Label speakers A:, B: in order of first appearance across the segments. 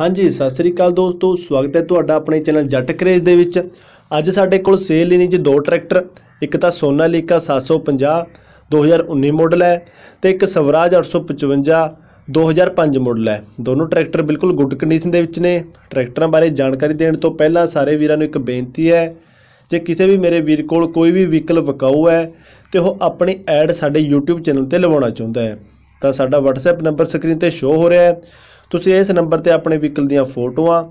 A: ਹਾਂਜੀ ਸਤਿ ਸ੍ਰੀ ਅਕਾਲ ਦੋਸਤੋ ਸਵਾਗਤ ਹੈ ਤੁਹਾਡਾ ਆਪਣੇ ਚੈਨਲ ਜੱਟ ਕਰੇਜ ਦੇ ਵਿੱਚ ਅੱਜ ਸਾਡੇ ਕੋਲ ਸੇਲ ਲਈ ਜੀ ਦੋ ਟਰੈਕਟਰ ਇੱਕ ਤਾਂ ਸੋਨਾਲੀਕਾ 750 2019 ਮਾਡਲ ਹੈ ਤੇ ਇੱਕ ਸਵਰਾਜ 855 2005 ਮਾਡਲ ਹੈ ਦੋਨੋਂ ਟਰੈਕਟਰ ਬਿਲਕੁਲ ਗੁੱਡ ਕੰਡੀਸ਼ਨ ਦੇ ਵਿੱਚ ਨੇ ਟਰੈਕਟਰਾਂ ਬਾਰੇ ਜਾਣਕਾਰੀ ਦੇਣ ਤੋਂ ਪਹਿਲਾਂ ਸਾਰੇ ਵੀਰਾਂ ਨੂੰ ਇੱਕ ਬੇਨਤੀ ਹੈ ਜੇ ਕਿਸੇ ਵੀ ਮੇਰੇ ਵੀਰ ਕੋਲ ਕੋਈ ਵੀ ਵਹੀਕਲ ਵਿਕਾਉ ਹੈ ਤੇ ਉਹ ਆਪਣੀ ਐਡ ਸਾਡੇ YouTube ਚੈਨਲ ਤੇ ਲਵਾਉਣਾ ਚਾਹੁੰਦਾ ਹੈ ਤਾਂ ਸਾਡਾ WhatsApp ਨੰਬਰ ਸਕਰੀਨ ਤੇ ਸ਼ੋ ਹੋ ਰਿਹਾ ਹੈ ਤੁਸੀਂ ਇਸ ਨੰਬਰ ਤੇ ਆਪਣੇ ਵਹੀਕਲ ਦੀਆਂ ਫੋਟੋਆਂ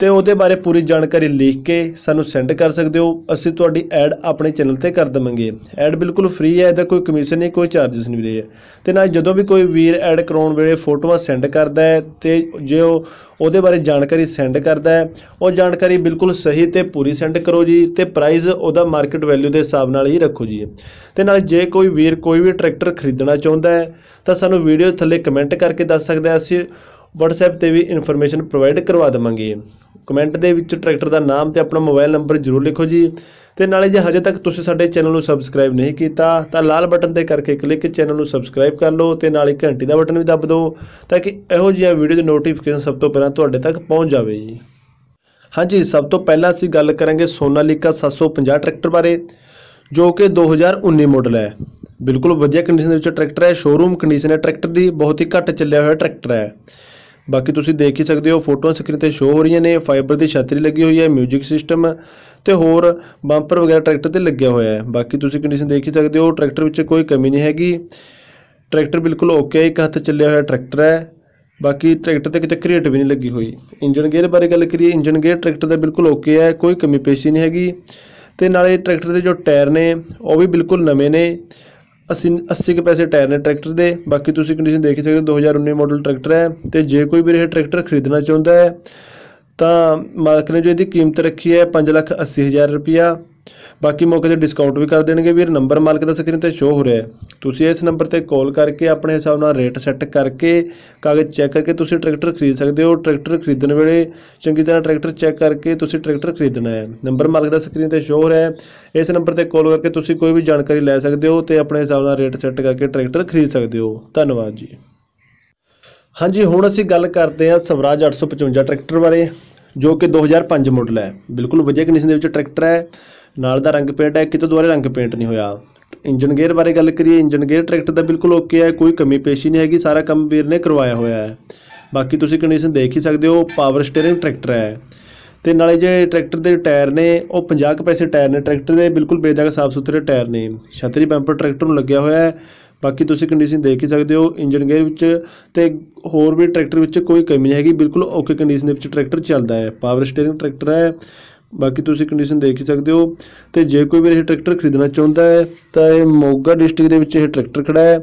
A: ਤੇ ਉਹਦੇ ਬਾਰੇ ਪੂਰੀ ਜਾਣਕਾਰੀ ਲਿਖ ਕੇ ਸਾਨੂੰ ਸੈਂਡ ਕਰ ਸਕਦੇ ਹੋ ਅਸੀਂ ਤੁਹਾਡੀ ਐਡ ਆਪਣੇ ਚੈਨਲ ਤੇ ਕਰ ਦਵਾਂਗੇ ਐਡ ਬਿਲਕੁਲ ਫ੍ਰੀ ਹੈ ਇਹਦਾ ਕੋਈ ਕਮਿਸ਼ਨ ਨਹੀਂ ਕੋਈ ਚਾਰजेस ਨਹੀਂ ਵੀਰੇ ਤੇ ਨਾਲ ਜਦੋਂ ਵੀ ਕੋਈ ਵੀਰ ਐਡ ਕਰਾਉਣ ਵੇਲੇ ਫੋਟੋਆਂ ਸੈਂਡ ਕਰਦਾ ਹੈ ਤੇ ਜੇ ਉਹ ਉਹਦੇ ਬਾਰੇ ਜਾਣਕਾਰੀ ਸੈਂਡ ਕਰਦਾ ਹੈ ਉਹ ਜਾਣਕਾਰੀ ਬਿਲਕੁਲ ਸਹੀ ਤੇ ਪੂਰੀ ਸੈਂਡ ਕਰੋ ਜੀ ਤੇ ਪ੍ਰਾਈਸ ਉਹਦਾ ਮਾਰਕੀਟ ਵੈਲਿਊ ਦੇ ਹਿਸਾਬ ਨਾਲ ਹੀ ਰੱਖੋ ਜੀ ਤੇ ਨਾਲ ਜੇ ਕੋਈ ਵੀਰ ਕੋਈ ਵੀ ਟਰੈਕਟਰ ਖਰੀਦਣਾ ਚਾਹੁੰਦਾ ਹੈ ਤਾਂ ਸਾਨੂੰ ਵੀਡੀਓ ਥੱਲੇ ਕਮੈਂਟ ਕਰਕੇ ਦੱਸ ਸਕਦਾ ਅਸੀਂ WhatsApp ਤੇ ਵੀ ਇਨਫੋਰਮੇਸ਼ਨ ਪ੍ਰੋਵਾਈਡ ਕਰਵਾ ਦਵਾਂਗੇ ਕਮੈਂਟ ਦੇ ਵਿੱਚ ਟਰੈਕਟਰ ਦਾ ਨਾਮ ਤੇ ਆਪਣਾ ਮੋਬਾਈਲ ਨੰਬਰ ਜ਼ਰੂਰ ਲਿਖੋ ਜੀ ਤੇ ਨਾਲੇ ਜੇ ਹਜੇ ਤੱਕ ਤੁਸੀਂ ਸਾਡੇ ਚੈਨਲ ਨੂੰ ਸਬਸਕ੍ਰਾਈਬ ਨਹੀਂ ਕੀਤਾ ਤਾਂ ਲਾਲ ਬਟਨ ਤੇ ਕਰਕੇ ਕਲਿੱਕ ਚੈਨਲ ਨੂੰ ਸਬਸਕ੍ਰਾਈਬ ਕਰ ਲਓ ਤੇ ਨਾਲੇ ਘੰਟੀ ਦਾ ਬਟਨ ਵੀ ਦੱਬ ਦਿਓ ਤਾਂ ਕਿ ਇਹੋ ਜਿਹੀਆਂ ਵੀਡੀਓ ਦੀ ਨੋਟੀਫਿਕੇਸ਼ਨ ਸਭ ਤੋਂ ਪਹਿਲਾਂ ਤੁਹਾਡੇ ਤੱਕ ਪਹੁੰਚ ਜਾਵੇ ਜੀ ਹਾਂਜੀ ਸਭ ਤੋਂ ਪਹਿਲਾਂ ਅਸੀਂ ਗੱਲ ਕਰਾਂਗੇ ਸੋਨਾਲੀਕਾ 750 ਟਰੈਕਟਰ ਬਾਰੇ ਜੋ ਕਿ 2019 ਮਾਡਲ ਹੈ ਬਿਲਕੁਲ ਵਧੀਆ ਕੰਡੀਸ਼ਨ ਦੇ ਵਿੱਚ ਟਰੈਕਟਰ ਹੈ ਸ਼ੋਰੂਮ ਕੰਡੀਸ਼ਨ ਹੈ ਟਰੈਕਟਰ ਦੀ ਬਹੁਤ ਹੀ ਘੱਟ ਚੱਲਿਆ ਹੋਇਆ ਟਰੈਕਟਰ ਹੈ ਬਾਕੀ ਤੁਸੀਂ ਦੇਖ ਹੀ ਸਕਦੇ ਹੋ ਫੋਟੋਆਂ ਸਕਰੀਨ ਤੇ ਸ਼ੋ ਹੋ ਰਹੀਆਂ ਨੇ ਫਾਈਬਰ ਦੀ ਛਤਰੀ ਲੱਗੀ ਹੋਈ ਹੈ 뮤직 ਸਿਸਟਮ ਤੇ ਹੋਰ ਬੰਪਰ ਵਗੈਰਾ ਟਰੈਕਟਰ ਤੇ ਲੱਗਿਆ ਹੋਇਆ ਹੈ ਬਾਕੀ ਤੁਸੀਂ ਕੰਡੀਸ਼ਨ ਦੇਖ ਹੀ ਸਕਦੇ ਹੋ ਟਰੈਕਟਰ ਵਿੱਚ ਕੋਈ ਕਮੀ ਨਹੀਂ ਹੈਗੀ ਟਰੈਕਟਰ ਬਿਲਕੁਲ ਓਕੇ ਹੈ ਇੱਕ ਹੱਥ ਚੱਲਿਆ ਹੋਇਆ ਟਰੈਕਟਰ ਹੈ ਬਾਕੀ ਟਰੈਕਟਰ ਤੇ ਕਿਤੇ ਕ੍ਰੀਏਟ ਵੀ ਨਹੀਂ ਲੱਗੀ ਹੋਈ ਇੰਜਨ ਗੇਅਰ ਬਾਰੇ ਗੱਲ ਕਰੀਏ ਇੰਜਨ ਗੇਅਰ ਟਰੈਕਟਰ ਦਾ ਬਿਲਕੁਲ ਓਕੇ ਹੈ ਕੋਈ ਕਮੀ ਪੇਸ਼ੀ ਨਹੀਂ ਹੈਗੀ ਤੇ ਨਾਲੇ ਟਰੈਕਟਰ ਦੇ ਜੋ ਟਾਇਰ ਨੇ ਉਹ ਵੀ ਬਿਲਕੁਲ ਨਵੇਂ ਨੇ 80 80 ਪੈਸੇ ਟਾਇਰ ਨੇ ਟਰੈਕਟਰ ਦੇ ਬਾਕੀ ਤੁਸੀਂ ਕੰਡੀਸ਼ਨ ਦੇਖ ਸਕਦੇ ਹੋ 2019 ਮਾਡਲ ਟਰੈਕਟਰ ਹੈ ਤੇ ਜੇ ਕੋਈ ਵੀਰ ਇਹ ਟਰੈਕਟਰ ਖਰੀਦਣਾ ਚਾਹੁੰਦਾ ਹੈ ਤਾਂ ਮਾਲਕ ਨੇ ਜੋ ਇਹਦੀ ਕੀਮਤ ਰੱਖੀ ਹੈ 5 ਲੱਖ 80 ਹਜ਼ਾਰ ਰੁਪਇਆ ਬਾਕੀ ਮੌਕੇ ਤੇ ਡਿਸਕਾਊਂਟ ਵੀ ਕਰ ਦੇਣਗੇ ਵੀਰ ਨੰਬਰ ਮਾਲਕ ਦਾ ਸਕਰੀਨ ਤੇ ਸ਼ੋ ਹੋ ਰਿਹਾ ਹੈ ਤੁਸੀਂ ਇਸ ਨੰਬਰ ਤੇ ਕਾਲ ਕਰਕੇ ਆਪਣੇ ਹਿਸਾਬ ਨਾਲ ਰੇਟ ਸੈੱਟ ਕਰਕੇ ਕਾਗਜ਼ ਚੈੱਕ ਕਰਕੇ ਤੁਸੀਂ ਟਰੈਕਟਰ ਖਰੀਦ ਸਕਦੇ ਹੋ ਟਰੈਕਟਰ ਖਰੀਦਣ ਵੇਲੇ ਚੰਗੀ ਤਰ੍ਹਾਂ ਟਰੈਕਟਰ ਚੈੱਕ ਕਰਕੇ ਤੁਸੀਂ ਟਰੈਕਟਰ ਖਰੀਦਣਾ ਹੈ ਨੰਬਰ ਮਾਲਕ ਦਾ ਸਕਰੀਨ ਤੇ ਸ਼ੋ ਹੋ ਰਿਹਾ ਹੈ ਇਸ ਨੰਬਰ ਤੇ ਕਾਲ ਕਰਕੇ ਤੁਸੀਂ ਕੋਈ ਵੀ ਜਾਣਕਾਰੀ ਲੈ ਸਕਦੇ ਹੋ ਤੇ ਆਪਣੇ ਹਿਸਾਬ ਨਾਲ ਰੇਟ ਸੈੱਟ ਕਰਕੇ ਟਰੈਕਟਰ ਖਰੀਦ ਸਕਦੇ ਹੋ ਧੰਨਵਾਦ ਜੀ ਹਾਂਜੀ ਹੁਣ ਅਸੀਂ ਗੱਲ ਕਰਦੇ ਹਾਂ ਸਵਰਾਜ 855 ਟਰੈਕਟਰ ਬਾਰੇ ਜੋ ਕਿ 2005 ਮਾਡਲ ਹੈ ਬਿਲਕੁਲ ਵਧੀਆ ਕੰਡੀਸ਼ਨ ਦੇ ਵਿੱਚ ਟਰੈਕਟਰ ਹੈ ਨਾਲ ਦਾ ਰੰਗ ਪੇਂਟ ਹੈ ਕਿਤੇ ਦੁਆਰੇ ਰੰਗ ਪੇਂਟ ਨਹੀਂ ਹੋਇਆ ਇੰਜਨ ਗੇਅਰ ਬਾਰੇ ਗੱਲ ਕਰੀਏ ਇੰਜਨ ਗੇਅਰ ਟਰੈਕਟਰ ਦਾ ਬਿਲਕੁਲ ਓਕੇ ਹੈ ਕੋਈ ਕਮੀ ਪੇਸ਼ੀ ਨਹੀਂ ਹੈਗੀ ਸਾਰਾ ਕੰਮ ਵੀਰ ਨੇ ਕਰਵਾਇਆ ਹੋਇਆ ਹੈ ਬਾਕੀ ਤੁਸੀਂ ਕੰਡੀਸ਼ਨ ਦੇਖ ਹੀ ਸਕਦੇ ਹੋ ਪਾਵਰ ਸਟੀਅਰਿੰਗ ਟਰੈਕਟਰ ਹੈ ਤੇ ਨਾਲੇ ਜੇ ਟਰੈਕਟਰ ਦੇ ਟਾਇਰ ਨੇ ਉਹ 50 ਪੈਸੇ ਟਾਇਰ ਨੇ ਟਰੈਕਟਰ ਦੇ ਬਿਲਕੁਲ ਬੇਦਾਗ ਸਾਫ ਸੁਥਰੇ ਟਾਇਰ ਨੇ ਛਤਰੀ ਬੰਪਰ ਟਰੈਕਟਰ ਨੂੰ ਲੱਗਿਆ ਹੋਇਆ ਹੈ ਬਾਕੀ ਤੁਸੀਂ ਕੰਡੀਸ਼ਨ ਦੇਖ ਹੀ ਸਕਦੇ ਹੋ ਇੰਜਨ ਗੇਅਰ ਵਿੱਚ ਤੇ ਹੋਰ ਵੀ ਟਰੈਕਟਰ ਵਿੱਚ ਕੋਈ ਕਮੀ ਨਹੀਂ ਹੈਗੀ ਬਿਲਕੁਲ ਓਕੇ ਕੰਡੀਸ਼ਨ ਦੇ ਵਿੱਚ ਟਰੈਕਟਰ ਚੱਲਦਾ ਹੈ ਪਾਵਰ ਸਟੀਅਰਿੰਗ ਟਰੈਕਟਰ ਹੈ ਬਾਕੀ ਤੁਸੀਂ ਕੰਡੀਸ਼ਨ ਦੇਖ ਹੀ ਸਕਦੇ ਹੋ ਤੇ ਜੇ ਕੋਈ ਵੀਰ ਇਹ ਟਰੈਕਟਰ ਖਰੀਦਣਾ ਚਾਹੁੰਦਾ ਹੈ ਤਾਂ ਇਹ ਮੋਗਾ ਡਿਸਟ੍ਰਿਕਟ ਦੇ ਵਿੱਚ ਇਹ ਟਰੈਕਟਰ ਖੜਾ ਹੈ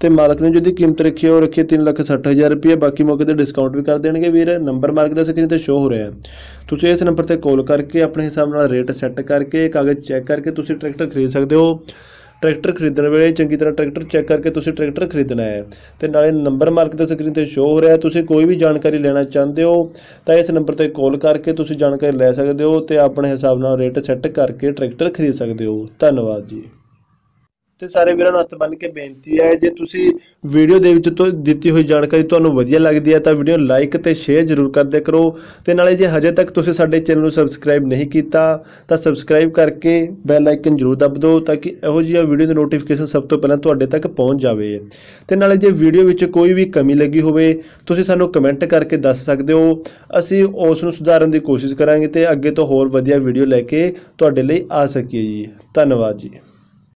A: ਤੇ ਮਾਲਕ ਨੇ ਜਿਹਦੀ ਕੀਮਤ ਰੱਖੀ ਹੋ ਰੱਖੀ 360000 ਰੁਪਏ ਬਾਕੀ ਮੌਕੇ ਤੇ ਡਿਸਕਾਊਂਟ ਵੀ ਕਰ ਦੇਣਗੇ ਵੀਰ ਨੰਬਰ ਮਾਰਕ ਦਾ ਸਕਰੀਨ ਤੇ ਸ਼ੋ ਹੋ ਰਿਹਾ ਹੈ ਤੁਸੀਂ ਇਸ ਨੰਬਰ ਤੇ ਕਾਲ ਕਰਕੇ ਆਪਣੇ ਹਿਸਾਬ ਨਾਲ ਰੇਟ ਸੈੱਟ ਕਰਕੇ ਕਾਗਜ਼ ਚੈੱਕ ਕਰਕੇ ਤੁਸੀਂ ਟਰੈਕਟਰ ਖਰੀਦ ਸਕਦੇ ਹੋ ਟਰੈਕਟਰ ਖਰੀਦਣ ਵੇਲੇ ਚੰਗੀ ਤਰ੍ਹਾਂ ਟਰੈਕਟਰ ਚੈੱਕ ਕਰਕੇ ਤੁਸੀਂ ਟਰੈਕਟਰ ਖਰੀਦਣਾ ਹੈ ਤੇ ਨਾਲੇ ਨੰਬਰ ਮਾਰਕ ਤੇ ਸਕਰੀਨ ਤੇ ਸ਼ੋ ਹੋ ਰਿਹਾ ਤੁਸੀਂ ਕੋਈ ਵੀ ਜਾਣਕਾਰੀ ਲੈਣਾ ਚਾਹੁੰਦੇ ਹੋ ਤਾਂ ਇਸ ਨੰਬਰ ਤੇ ਕਾਲ ਕਰਕੇ ਤੁਸੀਂ ਜਾਣਕਾਰੀ ਲੈ ਸਕਦੇ ਹੋ ਤੇ ਆਪਣੇ ਹਿਸਾਬ ਨਾਲ ਰੇਟ ਸੈੱਟ ਕਰਕੇ ਟਰੈਕਟਰ ਖਰੀਦ ਸਕਦੇ ਹੋ ਧੰਨਵਾਦ ਜੀ ਤੇ ਸਾਰੇ ਵੀਰਾਂ ਨੂੰ ਹੱਥ ਬੰਨ ਕੇ ਬੇਨਤੀ ਹੈ ਜੇ ਤੁਸੀਂ ਵੀਡੀਓ ਦੇ ਵਿੱਚ ਤੋਂ ਦਿੱਤੀ ਹੋਈ ਜਾਣਕਾਰੀ ਤੁਹਾਨੂੰ ਵਧੀਆ ਲੱਗਦੀ ਹੈ ਤਾਂ ਵੀਡੀਓ ਲਾਈਕ ਤੇ ਸ਼ੇਅਰ ਜ਼ਰੂਰ ਕਰਦੇ ਕਰੋ ਤੇ ਨਾਲੇ ਜੇ ਹਜੇ ਤੱਕ ਤੁਸੀਂ ਸਾਡੇ ਚੈਨਲ ਨੂੰ ਸਬਸਕ੍ਰਾਈਬ ਨਹੀਂ ਕੀਤਾ ਤਾਂ ਸਬਸਕ੍ਰਾਈਬ ਕਰਕੇ ਬੈਲ ਆਈਕਨ ਜ਼ਰੂਰ ਦਬ ਦਿਓ ਤਾਂ ਕਿ ਇਹੋ ਜਿਹੀਆਂ ਵੀਡੀਓ ਦੀ ਨੋਟੀਫਿਕੇਸ਼ਨ ਸਭ ਤੋਂ ਪਹਿਲਾਂ ਤੁਹਾਡੇ ਤੱਕ ਪਹੁੰਚ ਜਾਵੇ ਤੇ ਨਾਲੇ ਜੇ ਵੀਡੀਓ ਵਿੱਚ ਕੋਈ ਵੀ ਕਮੀ ਲੱਗੀ ਹੋਵੇ ਤੁਸੀਂ ਸਾਨੂੰ ਕਮੈਂਟ ਕਰਕੇ ਦੱਸ ਸਕਦੇ ਹੋ ਅਸੀਂ ਉਸ ਨੂੰ ਸੁਧਾਰਨ ਦੀ ਕੋਸ਼ਿਸ਼ ਕਰਾਂਗੇ ਤੇ ਅੱਗੇ ਤੋਂ ਹੋਰ ਵਧੀਆ ਵੀਡੀਓ ਲੈ ਕੇ ਤੁਹਾਡੇ ਲਈ ਆ ਸਕੀਏ ਜੀ ਧੰਨਵਾਦ ਜੀ